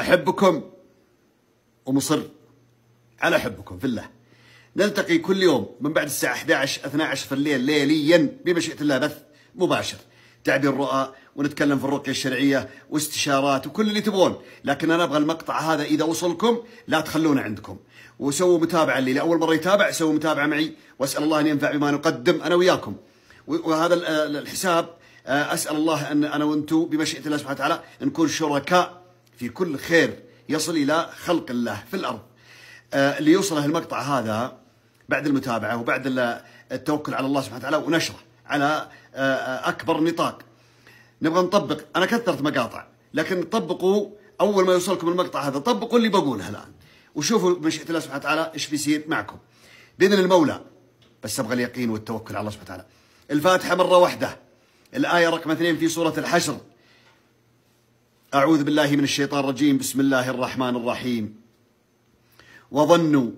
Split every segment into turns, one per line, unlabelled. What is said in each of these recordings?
أحبكم ومصر على حبكم في الله نلتقي كل يوم من بعد الساعة 11 12 في الليل ليليا بمشيئة الله بث مباشر تعبير رؤى ونتكلم في الرقية الشرعية واستشارات وكل اللي تبغون لكن أنا أبغى المقطع هذا إذا وصلكم لا تخلونه عندكم وسووا متابعة اللي لأول مرة يتابع سووا متابعة معي وأسأل الله أن ينفع بما نقدم أنا وياكم وهذا الحساب آه، أسأل الله أن أنا وأنتم بمشيئة الله سبحانه وتعالى نكون شركاء في كل خير يصل إلى خلق الله في الأرض آه، اللي يوصله المقطع هذا بعد المتابعة وبعد التوكل على الله سبحانه وتعالى ونشره على آه، آه، أكبر نطاق نبغى نطبق أنا كثرت مقاطع لكن طبقوا أول ما يوصلكم المقطع هذا طبقوا اللي بقوله الآن وشوفوا مشيئة الله سبحانه وتعالى إيش بيصير معكم بإذن المولى بس أبغى اليقين والتوكل على الله سبحانه وتعالى الفاتحة مرة واحدة الآية رقم اثنين في سورة الحشر أعوذ بالله من الشيطان الرجيم بسم الله الرحمن الرحيم وظنوا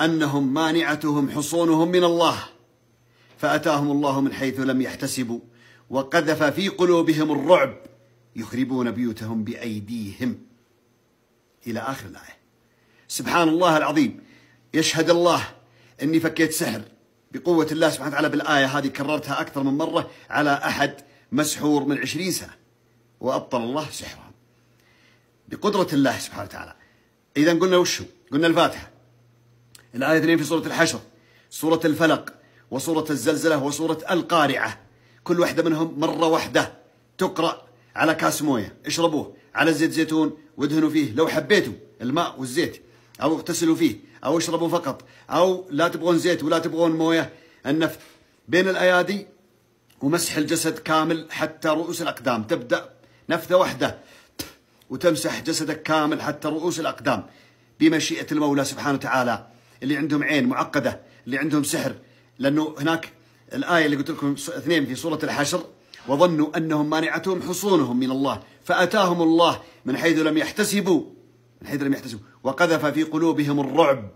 أنهم مانعتهم حصونهم من الله فأتاهم الله من حيث لم يحتسبوا وقذف في قلوبهم الرعب يخربون بيوتهم بأيديهم إلى آخر الآية سبحان الله العظيم يشهد الله أني فكيت سحر بقوة الله سبحانه وتعالى بالآية هذه كررتها أكثر من مرة على أحد مسحور من عشرين سنة وأبطل الله سحره بقدرة الله سبحانه وتعالى إذا قلنا وش هو؟ قلنا الفاتحة الآية اثنين في سورة الحشر سورة الفلق وسورة الزلزلة وسورة القارعة كل واحدة منهم مرة واحدة تقرأ على كاس موية اشربوه على زيت زيتون وادهنوا فيه لو حبيتوا الماء والزيت أو اغتسلوا فيه أو اشربوا فقط أو لا تبغون زيت ولا تبغون موية النفث بين الأيادي ومسح الجسد كامل حتى رؤوس الأقدام تبدأ نفثة واحدة وتمسح جسدك كامل حتى رؤوس الأقدام بمشيئة المولى سبحانه وتعالى اللي عندهم عين معقدة اللي عندهم سحر لأنه هناك الآية اللي قلت لكم اثنين في سورة الحشر وظنوا أنهم مانعتهم حصونهم من الله فأتاهم الله من حيث لم يحتسبوا من حيث لم يحتسبوا وقذف في قلوبهم الرعب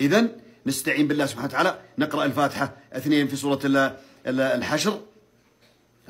إذا نستعين بالله سبحانه وتعالى نقرأ الفاتحة اثنين في سورة الحشر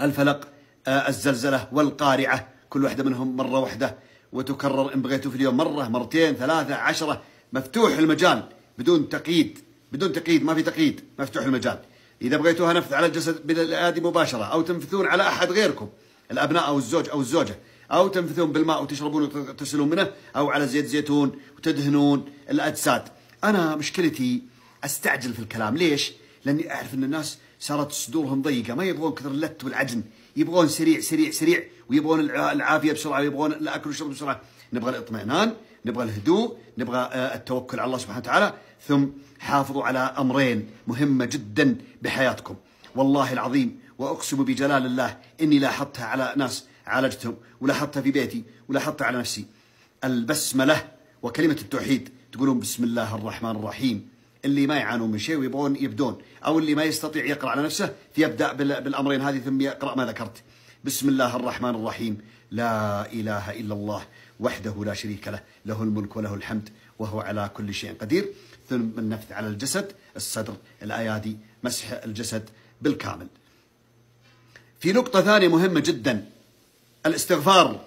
الفلق الزلزلة والقارعة كل واحدة منهم مرة واحدة وتكرر إن بغيتوا في اليوم مرة مرتين ثلاثة عشرة مفتوح المجال بدون تقييد بدون تقييد ما في تقييد مفتوح المجال إذا بغيتوها نفذ على الجسد بالآدي مباشرة أو تنفذون على أحد غيركم الأبناء أو الزوج أو الزوجة أو تنفثون بالماء وتشربون وتغتسلون منه أو على زيت زيتون وتدهنون الأجساد أنا مشكلتي أستعجل في الكلام ليش؟ لأني أعرف أن الناس صارت صدورهم ضيقه ما يبغون كثر اللت والعجن يبغون سريع سريع سريع ويبغون العافيه بسرعه ويبغون الاكل والشرب بسرعه نبغى الاطمئنان نبغى الهدوء نبغى آه، التوكل على الله سبحانه وتعالى ثم حافظوا على امرين مهمه جدا بحياتكم والله العظيم واقسم بجلال الله اني لاحظتها على ناس عالجتهم ولاحظتها في بيتي ولاحظتها على نفسي البسمله وكلمه التوحيد تقولون بسم الله الرحمن الرحيم اللي ما يعانون من شيء ويبغون يبدون او اللي ما يستطيع يقرا على نفسه فيبدا بالامرين هذه ثم يقرا ما ذكرت بسم الله الرحمن الرحيم لا اله الا الله وحده لا شريك له له الملك وله الحمد وهو على كل شيء قدير ثم النفث على الجسد الصدر الايادي مسح الجسد بالكامل في نقطه ثانيه مهمه جدا الاستغفار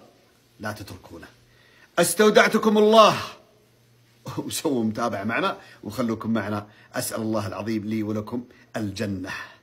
لا تتركونه استودعتكم الله وسووا متابعة معنا وخلوكم معنا أسأل الله العظيم لي ولكم الجنة